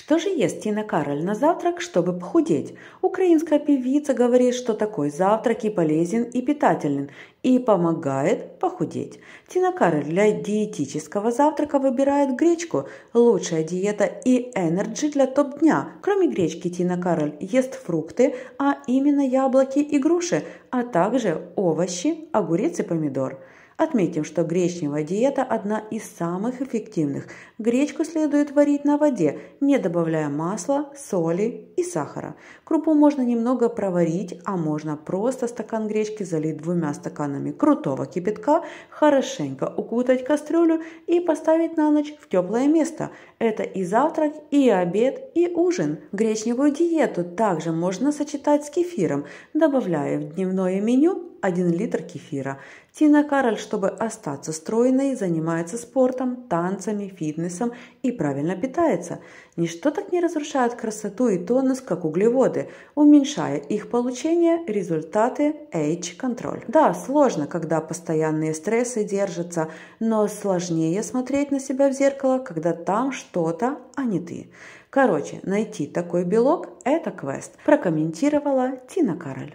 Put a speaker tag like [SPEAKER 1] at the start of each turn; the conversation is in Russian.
[SPEAKER 1] Что же ест Тина Кароль на завтрак, чтобы похудеть? Украинская певица говорит, что такой завтрак и полезен, и питателен, и помогает похудеть. Тина Кароль для диетического завтрака выбирает гречку. Лучшая диета и энерджи для топ-дня. Кроме гречки Тина Кароль ест фрукты, а именно яблоки и груши, а также овощи, огурец и помидор. Отметим, что гречневая диета одна из самых эффективных. Гречку следует варить на воде, не добавляя масла, соли и сахара. Крупу можно немного проварить, а можно просто стакан гречки залить двумя стаканами крутого кипятка, хорошенько укутать кастрюлю и поставить на ночь в теплое место. Это и завтрак, и обед, и ужин. Гречневую диету также можно сочетать с кефиром, добавляя в дневное меню 1 литр кефира. Тина Кароль, чтобы остаться стройной, занимается спортом, танцами, фитнесом и правильно питается. Ничто так не разрушает красоту и тонус, как углеводы, уменьшая их получение, результаты H-контроль. Да, сложно, когда постоянные стрессы держатся, но сложнее смотреть на себя в зеркало, когда там что-то, а не ты. Короче, найти такой белок – это квест, прокомментировала Тина Кароль.